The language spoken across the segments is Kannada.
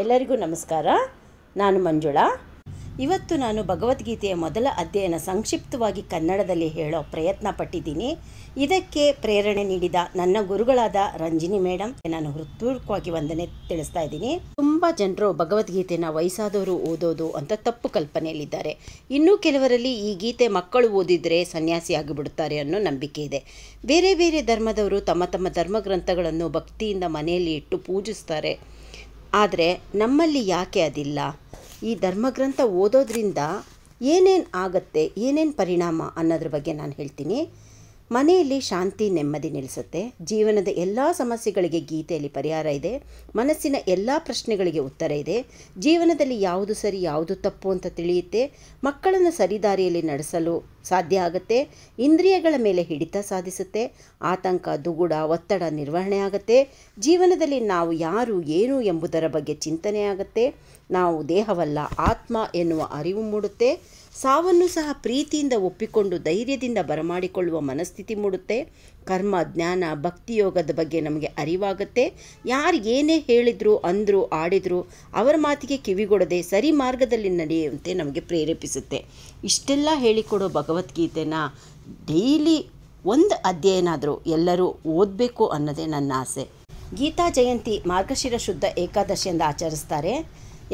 ಎಲ್ಲರಿಗೂ ನಮಸ್ಕಾರ ನಾನು ಮಂಜುಳಾ ಇವತ್ತು ನಾನು ಭಗವದ್ಗೀತೆಯ ಮೊದಲ ಅಧ್ಯಯನ ಸಂಕ್ಷಿಪ್ತವಾಗಿ ಕನ್ನಡದಲ್ಲಿ ಹೇಳೋ ಪ್ರಯತ್ನ ಪಟ್ಟಿದ್ದೀನಿ ಇದಕ್ಕೆ ಪ್ರೇರಣೆ ನೀಡಿದ ನನ್ನ ಗುರುಗಳಾದ ರಂಜಿನಿ ಮೇಡಮ್ ನಾನು ಹೃತ್ಪೂರ್ವಕವಾಗಿ ವಂದನೆ ತಿಳಿಸ್ತಾ ಇದ್ದೀನಿ ತುಂಬ ಜನರು ಭಗವದ್ಗೀತೆನ ವಯಸ್ಸಾದವರು ಓದೋದು ಅಂತ ತಪ್ಪು ಕಲ್ಪನೆಯಲ್ಲಿದ್ದಾರೆ ಇನ್ನೂ ಕೆಲವರಲ್ಲಿ ಈ ಗೀತೆ ಮಕ್ಕಳು ಓದಿದರೆ ಸನ್ಯಾಸಿ ಆಗಿಬಿಡುತ್ತಾರೆ ಅನ್ನೋ ನಂಬಿಕೆ ಇದೆ ಬೇರೆ ಬೇರೆ ಧರ್ಮದವರು ತಮ್ಮ ತಮ್ಮ ಧರ್ಮ ಗ್ರಂಥಗಳನ್ನು ಭಕ್ತಿಯಿಂದ ಮನೆಯಲ್ಲಿ ಇಟ್ಟು ಪೂಜಿಸ್ತಾರೆ ಆದರೆ ನಮ್ಮಲ್ಲಿ ಯಾಕೆ ಅದಿಲ್ಲ ಈ ಧರ್ಮಗ್ರಂಥ ಓದೋದ್ರಿಂದ ಏನೇನು ಆಗತ್ತೆ ಏನೇನು ಪರಿಣಾಮ ಅನ್ನೋದ್ರ ಬಗ್ಗೆ ನಾನು ಹೇಳ್ತೀನಿ ಮನೆಯಲ್ಲಿ ಶಾಂತಿ ನೆಮ್ಮದಿ ನೆಲೆಸುತ್ತೆ ಜೀವನದ ಎಲ್ಲ ಸಮಸ್ಯೆಗಳಿಗೆ ಗೀತೆಯಲ್ಲಿ ಪರಿಹಾರ ಇದೆ ಮನಸ್ಸಿನ ಎಲ್ಲ ಪ್ರಶ್ನೆಗಳಿಗೆ ಉತ್ತರ ಇದೆ ಜೀವನದಲ್ಲಿ ಯಾವುದು ಸರಿ ಯಾವುದು ತಪ್ಪು ಅಂತ ತಿಳಿಯುತ್ತೆ ಮಕ್ಕಳನ್ನು ಸರಿದಾರಿಯಲ್ಲಿ ನಡೆಸಲು ಸಾಧ್ಯ ಆಗುತ್ತೆ ಇಂದ್ರಿಯಗಳ ಮೇಲೆ ಹಿಡಿತ ಸಾಧಿಸುತ್ತೆ ಆತಂಕ ದುಗುಡ ಒತ್ತಡ ನಿರ್ವಹಣೆ ಆಗುತ್ತೆ ಜೀವನದಲ್ಲಿ ನಾವು ಯಾರು ಏನು ಎಂಬುದರ ಬಗ್ಗೆ ಚಿಂತನೆ ಆಗುತ್ತೆ ನಾವು ದೇಹವಲ್ಲ ಆತ್ಮ ಎನ್ನುವ ಅರಿವು ಮೂಡುತ್ತೆ ಸಾವನ್ನು ಸಹ ಪ್ರೀತಿಯಿಂದ ಒಪ್ಪಿಕೊಂಡು ಧೈರ್ಯದಿಂದ ಬರಮಾಡಿಕೊಳ್ಳುವ ಮನಸ್ಥಿತಿ ಮೂಡುತ್ತೆ ಕರ್ಮ ಜ್ಞಾನ ಭಕ್ತಿಯೋಗದ ಬಗ್ಗೆ ನಮಗೆ ಅರಿವಾಗುತ್ತೆ ಯಾರು ಏನೇ ಹೇಳಿದ್ರು ಅಂದರು ಆಡಿದ್ರು ಅವರ ಮಾತಿಗೆ ಕಿವಿಗೊಡದೆ ಸರಿ ಮಾರ್ಗದಲ್ಲಿ ನಡೆಯುವಂತೆ ನಮಗೆ ಪ್ರೇರೇಪಿಸುತ್ತೆ ಇಷ್ಟೆಲ್ಲ ಹೇಳಿಕೊಡೋ ಭಗವದ್ಗೀತೆನ ಡೈಲಿ ಒಂದು ಅಧ್ಯಯನಾದರೂ ಎಲ್ಲರೂ ಓದಬೇಕು ಅನ್ನೋದೇ ನನ್ನ ಆಸೆ ಗೀತಾ ಜಯಂತಿ ಮಾರ್ಗಶಿರ ಶುದ್ಧ ಏಕಾದಶಿಯಿಂದ ಆಚರಿಸ್ತಾರೆ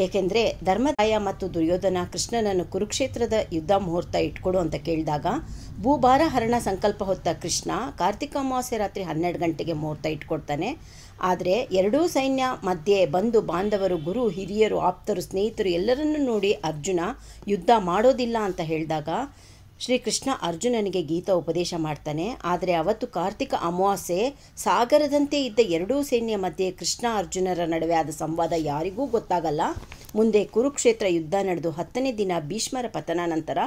ಏಕೆಂದರೆ ಧರ್ಮರಾಯ ಮತ್ತು ದುರ್ಯೋಧನ ಕೃಷ್ಣನನ್ನು ಕುರುಕ್ಷೇತ್ರದ ಯುದ್ಧ ಮುಹೂರ್ತ ಇಟ್ಕೊಡು ಅಂತ ಕೇಳಿದಾಗ ಭೂಭಾರ ಹರಣ ಸಂಕಲ್ಪ ಹೊತ್ತ ಕೃಷ್ಣ ಕಾರ್ತಿಕ ಅಮಾವಾಸ್ಯ ರಾತ್ರಿ ಹನ್ನೆರಡು ಗಂಟೆಗೆ ಮುಹೂರ್ತ ಇಟ್ಕೊಡ್ತಾನೆ ಆದರೆ ಎರಡೂ ಸೈನ್ಯ ಮಧ್ಯೆ ಬಂದು ಬಾಂಧವರು ಗುರು ಹಿರಿಯರು ಆಪ್ತರು ಸ್ನೇಹಿತರು ಎಲ್ಲರನ್ನೂ ನೋಡಿ ಅರ್ಜುನ ಯುದ್ಧ ಮಾಡೋದಿಲ್ಲ ಅಂತ ಹೇಳಿದಾಗ ಶ್ರೀಕೃಷ್ಣ ಅರ್ಜುನನಿಗೆ ಗೀತಾ ಉಪದೇಶ ಮಾಡ್ತಾನೆ ಆದರೆ ಅವತ್ತು ಕಾರ್ತಿಕ ಅಮಾವಾಸ್ಯೆ ಸಾಗರದಂತೆ ಇದ್ದ ಎರಡೂ ಸೈನ್ಯ ಮಧ್ಯೆ ಕೃಷ್ಣ ಅರ್ಜುನರ ನಡುವೆ ಆದ ಸಂವಾದ ಯಾರಿಗೂ ಗೊತ್ತಾಗಲ್ಲ ಮುಂದೆ ಕುರುಕ್ಷೇತ್ರ ಯುದ್ಧ ನಡೆದು ಹತ್ತನೇ ದಿನ ಭೀಷ್ಮರ ಪತನ ನಂತರ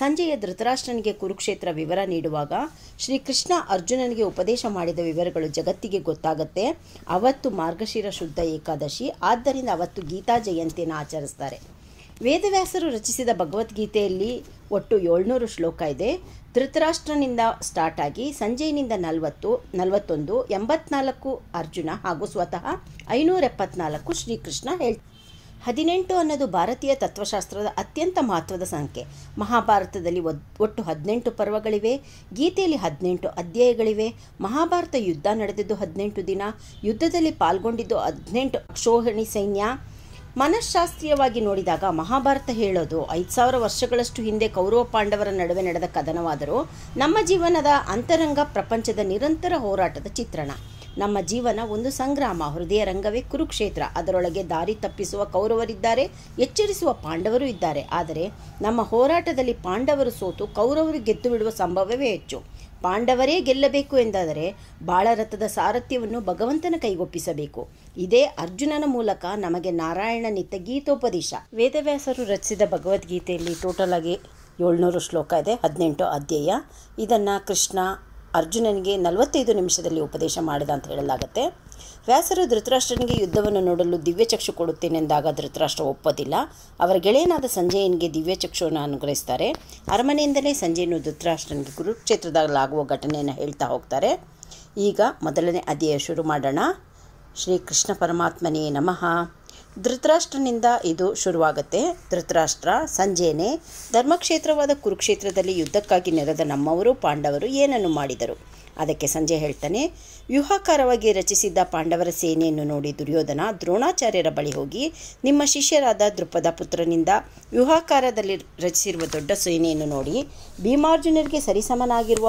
ಸಂಜೆಯ ಧೃತರಾಷ್ಟ್ರನಿಗೆ ಕುರುಕ್ಷೇತ್ರ ವಿವರ ನೀಡುವಾಗ ಶ್ರೀಕೃಷ್ಣ ಅರ್ಜುನನಿಗೆ ಉಪದೇಶ ಮಾಡಿದ ವಿವರಗಳು ಜಗತ್ತಿಗೆ ಗೊತ್ತಾಗುತ್ತೆ ಅವತ್ತು ಮಾರ್ಗಶಿರ ಶುದ್ಧ ಏಕಾದಶಿ ಆದ್ದರಿಂದ ಅವತ್ತು ಗೀತಾ ಜಯಂತಿಯನ್ನು ಆಚರಿಸ್ತಾರೆ ವೇದವ್ಯಾಸರು ರಚಿಸಿದ ಭಗವದ್ಗೀತೆಯಲ್ಲಿ ಒಟ್ಟು ಏಳ್ನೂರು ಶ್ಲೋಕ ಇದೆ ಧೃತರಾಷ್ಟ್ರನಿಂದ ಸ್ಟಾರ್ಟ್ ಆಗಿ ಸಂಜೆಯಿಂದ ನಲವತ್ತು ನಲವತ್ತೊಂದು ಎಂಬತ್ನಾಲ್ಕು ಅರ್ಜುನ ಹಾಗೂ ಸ್ವತಃ ಐನೂರ ಎಪ್ಪತ್ನಾಲ್ಕು ಶ್ರೀಕೃಷ್ಣ ಹೇಳ್ ಹದಿನೆಂಟು ಅನ್ನೋದು ಭಾರತೀಯ ತತ್ವಶಾಸ್ತ್ರದ ಅತ್ಯಂತ ಮಹತ್ವದ ಸಂಖ್ಯೆ ಮಹಾಭಾರತದಲ್ಲಿ ಒಟ್ಟು ಹದಿನೆಂಟು ಪರ್ವಗಳಿವೆ ಗೀತೆಯಲ್ಲಿ ಹದಿನೆಂಟು ಅಧ್ಯಾಯಗಳಿವೆ ಮಹಾಭಾರತ ಯುದ್ಧ ನಡೆದಿದ್ದು ಹದಿನೆಂಟು ದಿನ ಯುದ್ಧದಲ್ಲಿ ಪಾಲ್ಗೊಂಡಿದ್ದು ಹದಿನೆಂಟು ಅಕ್ಷೋಹಿಣಿ ಸೈನ್ಯ ಮನಃಶಾಸ್ತ್ರೀಯವಾಗಿ ನೋಡಿದಾಗ ಮಹಾಭಾರತ ಹೇಳೋದು ಐದು ಸಾವಿರ ವರ್ಷಗಳಷ್ಟು ಹಿಂದೆ ಕೌರವ ಪಾಂಡವರ ನಡುವೆ ನಡೆದ ಕದನವಾದರೂ ನಮ್ಮ ಜೀವನದ ಅಂತರಂಗ ಪ್ರಪಂಚದ ನಿರಂತರ ಹೋರಾಟದ ಚಿತ್ರಣ ನಮ್ಮ ಜೀವನ ಒಂದು ಸಂಗ್ರಾಮ ಹೃದಯ ರಂಗವೇ ಕುರುಕ್ಷೇತ್ರ ಅದರೊಳಗೆ ದಾರಿ ತಪ್ಪಿಸುವ ಕೌರವರಿದ್ದಾರೆ ಎಚ್ಚರಿಸುವ ಪಾಂಡವರು ಇದ್ದಾರೆ ಆದರೆ ನಮ್ಮ ಹೋರಾಟದಲ್ಲಿ ಪಾಂಡವರು ಸೋತು ಕೌರವರು ಗೆದ್ದು ಬಿಡುವ ಸಂಭವವೇ ಹೆಚ್ಚು ಪಾಂಡವರೇ ಗೆಲ್ಲಬೇಕು ಎಂದಾದರೆ ಬಾಳರಥದ ಸಾರಥ್ಯವನ್ನು ಭಗವಂತನ ಕೈಗೊಪ್ಪಿಸಬೇಕು ಇದೇ ಅರ್ಜುನನ ಮೂಲಕ ನಮಗೆ ನಾರಾಯಣನಿತ್ತ ಗೀತೋಪದೇಶ ವೇದವ್ಯಾಸರು ರಚಿಸಿದ ಭಗವದ್ಗೀತೆಯಲ್ಲಿ ಟೋಟಲ್ ಆಗಿ ಏಳ್ನೂರು ಶ್ಲೋಕ ಇದೆ ಹದಿನೆಂಟು ಅಧ್ಯಾಯ ಇದನ್ನು ಕೃಷ್ಣ ಅರ್ಜುನನಿಗೆ ನಲವತ್ತೈದು ನಿಮಿಷದಲ್ಲಿ ಉಪದೇಶ ಮಾಡಿದ ಅಂತ ಹೇಳಲಾಗುತ್ತೆ ವ್ಯಾಸರು ಧೃತರಾಷ್ಟ್ರನಿಗೆ ಯುದ್ಧವನ್ನು ನೋಡಲು ದಿವ್ಯಚಕ್ಷು ಕೊಡುತ್ತೇನೆಂದಾಗ ಧೃತರಾಷ್ಟ್ರ ಒಪ್ಪೋದಿಲ್ಲ ಅವರ ಗೆಳೆಯನಾದ ಸಂಜಯನಿಗೆ ದಿವ್ಯಚಕ್ಷುವನ್ನು ಅನುಗ್ರಹಿಸ್ತಾರೆ ಅರಮನೆಯಿಂದಲೇ ಸಂಜಯನು ಧೃತರಾಷ್ಟ್ರನಿಗೆ ಕುರುಕ್ಷೇತ್ರದಲ್ಲಾಗುವ ಘಟನೆಯನ್ನು ಹೇಳ್ತಾ ಹೋಗ್ತಾರೆ ಈಗ ಮೊದಲನೇ ಅಧ್ಯಾಯ ಶುರು ಮಾಡೋಣ ಶ್ರೀ ಕೃಷ್ಣ ಪರಮಾತ್ಮನೇ ನಮಃ ಧೃತರಾಷ್ಟ್ರನಿಂದ ಇದು ಶುರುವಾಗುತ್ತೆ ಧೃತರಾಷ್ಟ್ರ ಸಂಜೆಯೇ ಧರ್ಮಕ್ಷೇತ್ರವಾದ ಕುರುಕ್ಷೇತ್ರದಲ್ಲಿ ಯುದ್ಧಕ್ಕಾಗಿ ನೆರೆದ ನಮ್ಮವರು ಪಾಂಡವರು ಏನನ್ನು ಮಾಡಿದರು ಅದಕ್ಕೆ ಸಂಜೆ ಹೇಳ್ತಾನೆ ವ್ಯೂಹಾಕಾರವಾಗಿ ರಚಿಸಿದ್ದ ಪಾಂಡವರ ಸೇನೆಯನ್ನು ನೋಡಿ ದುರ್ಯೋಧನ ದ್ರೋಣಾಚಾರ್ಯರ ಬಳಿ ಹೋಗಿ ನಿಮ್ಮ ಶಿಷ್ಯರಾದ ದೃಪದ ಪುತ್ರನಿಂದ ವ್ಯೂಹಾಕಾರದಲ್ಲಿ ರಚಿಸಿರುವ ದೊಡ್ಡ ಸೇನೆಯನ್ನು ನೋಡಿ ಭೀಮಾರ್ಜುನರಿಗೆ ಸರಿಸಮನಾಗಿರುವ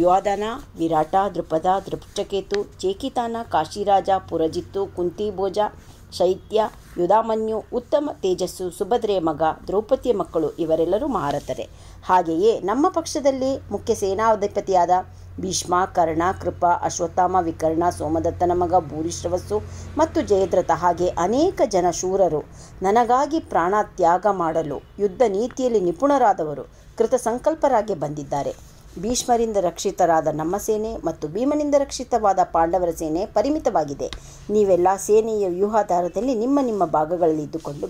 ಯುವಾದನ ವಿರಾಟ ದೃಪದ ದೃಪ್ಚಕೇತು ಚೇಕಿತಾನ ಕಾಶಿರಾಜ ಪುರಜಿತ್ತು ಭೋಜ ಶೈತ್ಯ ಯುಧಾಮನ್ಯು ಉತ್ತಮ ತೇಜಸ್ಸು ಸುಭದ್ರೆಯ ಮಗ ದ್ರೌಪದಿಯ ಮಕ್ಕಳು ಇವರೆಲ್ಲರೂ ಮಹಾರಥರೇ ಹಾಗೆಯೇ ನಮ್ಮ ಪಕ್ಷದಲ್ಲಿ ಮುಖ್ಯ ಸೇನಾಧಿಪತಿಯಾದ ಭೀಷ್ಮ ಕರ್ಣ ಕೃಪಾ ಅಶ್ವತ್ಥಾಮ ವಿಕರ್ಣ ಸೋಮದತ್ತನ ಮಗ ಭೂರಿಶ್ರವಸ್ಸು ಮತ್ತು ಜಯದ್ರಥ ಹಾಗೆ ಅನೇಕ ಜನ ಶೂರರು ನನಗಾಗಿ ಪ್ರಾಣ ತ್ಯಾಗ ಮಾಡಲು ಯುದ್ಧ ನೀತಿಯಲ್ಲಿ ನಿಪುಣರಾದವರು ಕೃತ ಸಂಕಲ್ಪರಾಗಿ ಬಂದಿದ್ದಾರೆ ಭೀಷ್ಮರಿಂದ ರಕ್ಷಿತರಾದ ನಮ್ಮ ಸೇನೆ ಮತ್ತು ಭೀಮನಿಂದ ರಕ್ಷಿತವಾದ ಪಾಂಡವರ ಸೇನೆ ಪರಿಮಿತವಾಗಿದೆ ನೀವೆಲ್ಲ ಸೇನೆಯ ವ್ಯೂಹಾಧಾರದಲ್ಲಿ ನಿಮ್ಮ ನಿಮ್ಮ ಭಾಗಗಳಲ್ಲಿ ಇದ್ದುಕೊಂಡು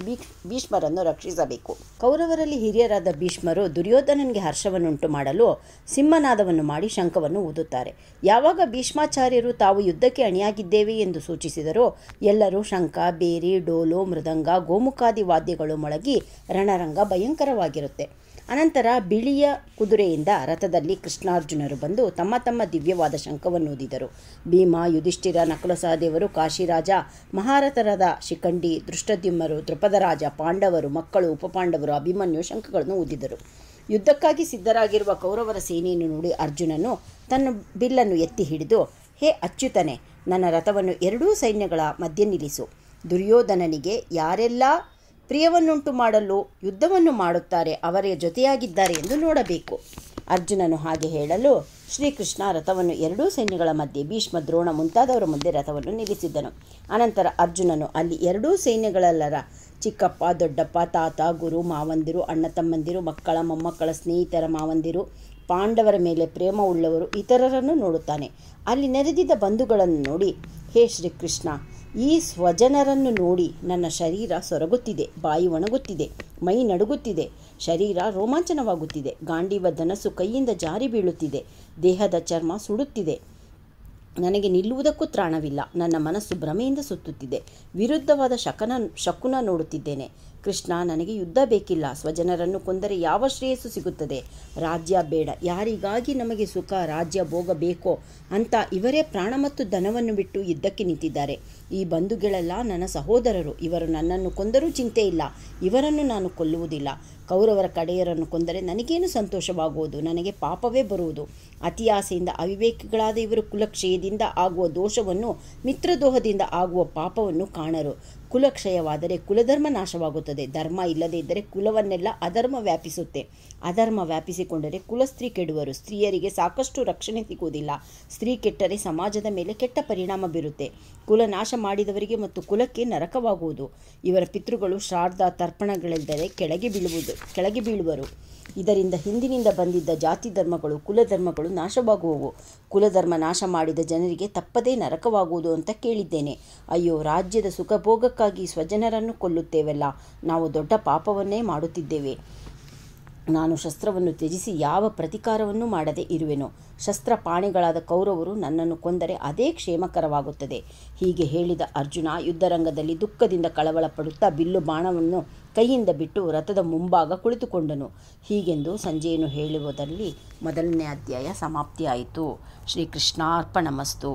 ಭೀಷ್ಮರನ್ನು ರಕ್ಷಿಸಬೇಕು ಕೌರವರಲ್ಲಿ ಹಿರಿಯರಾದ ಭೀಷ್ಮರು ದುರ್ಯೋಧನನಿಗೆ ಹರ್ಷವನ್ನುಂಟು ಮಾಡಲು ಸಿಂಹನಾದವನ್ನು ಮಾಡಿ ಶಂಖವನ್ನು ಊದುತ್ತಾರೆ ಯಾವಾಗ ಭೀಷ್ಮಾಚಾರ್ಯರು ತಾವು ಯುದ್ಧಕ್ಕೆ ಅಣಿಯಾಗಿದ್ದೇವೆ ಎಂದು ಸೂಚಿಸಿದರೋ ಎಲ್ಲರೂ ಶಂಖ ಬೇರಿ ಡೋಲು ಮೃದಂಗ ಗೋಮುಖಾದಿ ವಾದ್ಯಗಳು ಮೊಳಗಿ ರಣರಂಗ ಭಯಂಕರವಾಗಿರುತ್ತೆ ಅನಂತರ ಬಿಳಿಯ ಕುದುರೆಯಿಂದ ರಥದಲ್ಲಿ ಕೃಷ್ಣಾರ್ಜುನರು ಬಂದು ತಮ್ಮ ತಮ್ಮ ದಿವ್ಯವಾದ ಶಂಖವನ್ನು ಊದಿದರು ಭೀಮ ಯುಧಿಷ್ಠಿರ ನಕುಲ ಸಹದೇವರು ಕಾಶಿರಾಜ ಮಹಾರಥರದ ಶಿಖಂಡಿ ದೃಷ್ಟದ್ಯುಮ್ಮರು ದೃಪದರಾಜ ಪಾಂಡವರು ಮಕ್ಕಳು ಉಪಪಾಂಡವರು ಅಭಿಮನ್ಯು ಶಂಖಗಳನ್ನು ಊದಿದರು ಯುದ್ಧಕ್ಕಾಗಿ ಸಿದ್ಧರಾಗಿರುವ ಕೌರವರ ಸೇನೆಯನ್ನು ನೋಡಿ ಅರ್ಜುನನು ತನ್ನ ಬಿಲ್ಲನ್ನು ಎತ್ತಿ ಹಿಡಿದು ಹೇ ಅಚ್ಯುತನೆ ನನ್ನ ರಥವನ್ನು ಎರಡೂ ಸೈನ್ಯಗಳ ಮಧ್ಯೆ ನಿಲ್ಲಿಸು ದುರ್ಯೋಧನನಿಗೆ ಯಾರೆಲ್ಲ ಪ್ರಿಯವನ್ನುಂಟು ಮಾಡಲು ಯುದ್ಧವನ್ನು ಮಾಡುತ್ತಾರೆ ಅವರ ಜೊತೆಯಾಗಿದ್ದಾರೆ ಎಂದು ನೋಡಬೇಕು ಅರ್ಜುನನು ಹಾಗೆ ಹೇಳಲು ಶ್ರೀಕೃಷ್ಣ ರಥವನ್ನು ಎರಡೂ ಸೈನ್ಯಗಳ ಮಧ್ಯೆ ಭೀಷ್ಮ ದ್ರೋಣ ಮುಂತಾದವರ ಮುಂದೆ ರಥವನ್ನು ನಿಲ್ಲಿಸಿದ್ದನು ಅನಂತರ ಅರ್ಜುನನು ಅಲ್ಲಿ ಎರಡೂ ಸೈನ್ಯಗಳಲ್ಲರ ಚಿಕ್ಕಪ್ಪ ದೊಡ್ಡಪ್ಪ ತಾತ ಗುರು ಮಾವಂದಿರು ಅಣ್ಣ ತಮ್ಮಂದಿರು ಮಕ್ಕಳ ಮೊಮ್ಮಕ್ಕಳ ಸ್ನೇಹಿತರ ಮಾವಂದಿರು ಪಾಂಡವರ ಮೇಲೆ ಪ್ರೇಮ ಉಳ್ಳವರು ಇತರರನ್ನು ನೋಡುತ್ತಾನೆ ಅಲ್ಲಿ ನೆರೆದಿದ್ದ ಬಂಧುಗಳನ್ನು ನೋಡಿ ಹೇ ಶ್ರೀಕೃಷ್ಣ ಈ ಸ್ವಜನರನ್ನು ನೋಡಿ ನನ್ನ ಶರೀರ ಸೊರಗುತ್ತಿದೆ ಬಾಯಿ ಒಣಗುತ್ತಿದೆ ಮೈ ನಡುಗುತ್ತಿದೆ ಶರೀರ ರೋಮಾಂಚನವಾಗುತ್ತಿದೆ ಗಾಂಡೀವ ಧನಸ್ಸು ಕೈಯಿಂದ ಜಾರಿ ಬೀಳುತ್ತಿದೆ ದೇಹದ ಚರ್ಮ ಸುಡುತ್ತಿದೆ ನನಗೆ ನಿಲ್ಲುವುದಕ್ಕೂ ತ್ರಾಣವಿಲ್ಲ ನನ್ನ ಮನಸ್ಸು ಭ್ರಮೆಯಿಂದ ಸುತ್ತುತ್ತಿದೆ ವಿರುದ್ಧವಾದ ಶಕನ ಶಕುನ ನೋಡುತ್ತಿದ್ದೇನೆ ಕೃಷ್ಣ ನನಗೆ ಯುದ್ಧ ಬೇಕಿಲ್ಲ ಸ್ವಜನರನ್ನು ಕೊಂದರೆ ಯಾವ ಶ್ರೇಯಸ್ಸು ಸಿಗುತ್ತದೆ ರಾಜ್ಯ ಬೇಡ ಯಾರಿಗಾಗಿ ನಮಗೆ ಸುಖ ರಾಜ್ಯ ಭೋಗ ಬೇಕೋ ಅಂತ ಇವರೇ ಪ್ರಾಣ ಮತ್ತು ಧನವನ್ನು ಬಿಟ್ಟು ಯುದ್ಧಕ್ಕೆ ನಿಂತಿದ್ದಾರೆ ಈ ಬಂಧುಗಳೆಲ್ಲ ನನ್ನ ಸಹೋದರರು ಇವರು ನನ್ನನ್ನು ಕೊಂದರೂ ಚಿಂತೆ ಇಲ್ಲ ಇವರನ್ನು ನಾನು ಕೊಲ್ಲುವುದಿಲ್ಲ ಕೌರವರ ಕಡೆಯರನ್ನು ಕೊಂದರೆ ನನಗೇನು ಸಂತೋಷವಾಗುವುದು ನನಗೆ ಪಾಪವೇ ಬರುವುದು ಅತಿಯಾಸೆಯಿಂದ ಅವಿವೇಕಿಗಳಾದ ಇವರು ಕುಲಕ್ಷೇದ ದೋಷದಿಂದ ಆಗುವ ದೋಷವನ್ನು ಮಿತ್ರದೋಹದಿಂದ ಆಗುವ ಪಾಪವನ್ನು ಕಾಣರು ಕುಲಕ್ಷಯವಾದರೆ ಕುಲಧರ್ಮ ನಾಶವಾಗುತ್ತದೆ ಧರ್ಮ ಇಲ್ಲದೇ ಇದ್ದರೆ ಕುಲವನ್ನೆಲ್ಲ ಅಧರ್ಮ ವ್ಯಾಪಿಸುತ್ತೆ ಅಧರ್ಮ ವ್ಯಾಪಿಸಿಕೊಂಡರೆ ಕುಲಸ್ತ್ರೀ ಕೆಡುವರು ಸ್ತ್ರೀಯರಿಗೆ ಸಾಕಷ್ಟು ರಕ್ಷಣೆ ಸಿಗುವುದಿಲ್ಲ ಸ್ತ್ರೀ ಕೆಟ್ಟರೆ ಸಮಾಜದ ಮೇಲೆ ಕೆಟ್ಟ ಪರಿಣಾಮ ಬೀರುತ್ತೆ ಕುಲ ನಾಶ ಮಾಡಿದವರಿಗೆ ಮತ್ತು ಕುಲಕ್ಕೆ ನರಕವಾಗುವುದು ಇವರ ಪಿತೃಗಳು ಶ್ರಾದ್ದ ತರ್ಪಣಗಳೆಂದರೆ ಕೆಳಗೆ ಬೀಳುವುದು ಕೆಳಗೆ ಬೀಳುವರು ಇದರಿಂದ ಹಿಂದಿನಿಂದ ಬಂದಿದ್ದ ಜಾತಿ ಧರ್ಮಗಳು ಕುಲಧರ್ಮಗಳು ನಾಶವಾಗುವವು ಕುಲಧರ್ಮ ನಾಶ ಮಾಡಿದ ಜನರಿಗೆ ತಪ್ಪದೇ ನರಕವಾಗುವುದು ಅಂತ ಕೇಳಿದ್ದೇನೆ ಅಯ್ಯೋ ರಾಜ್ಯದ ಸುಖಭೋಗಕ್ಕಾಗಿ ಸ್ವಜನರನ್ನು ಕೊಲ್ಲುತ್ತೇವಲ್ಲ ನಾವು ದೊಡ್ಡ ಪಾಪವನ್ನೇ ಮಾಡುತ್ತಿದ್ದೇವೆ ನಾನು ಶಸ್ತ್ರವನ್ನು ತ್ಯಜಿಸಿ ಯಾವ ಪ್ರತಿಕಾರವನ್ನು ಮಾಡದೆ ಇರುವೆನೋ ಪಾಣಿಗಳಾದ ಕೌರವರು ನನ್ನನ್ನು ಕೊಂದರೆ ಅದೇ ಕ್ಷೇಮಕರವಾಗುತ್ತದೆ ಹೀಗೆ ಹೇಳಿದ ಅರ್ಜುನ ಯುದ್ಧರಂಗದಲ್ಲಿ ದುಃಖದಿಂದ ಕಳವಳಪಡುತ್ತಾ ಬಿಲ್ಲು ಬಾಣವನ್ನು ಕೈಯಿಂದ ಬಿಟ್ಟು ರಥದ ಮುಂಭಾಗ ಕುಳಿತುಕೊಂಡನು ಹೀಗೆಂದು ಸಂಜೆಯನ್ನು ಹೇಳುವುದರಲ್ಲಿ ಮೊದಲನೇ ಅಧ್ಯಾಯ ಸಮಾಪ್ತಿಯಾಯಿತು ಶ್ರೀಕೃಷ್ಣಾರ್ಪಣಮಸ್ತು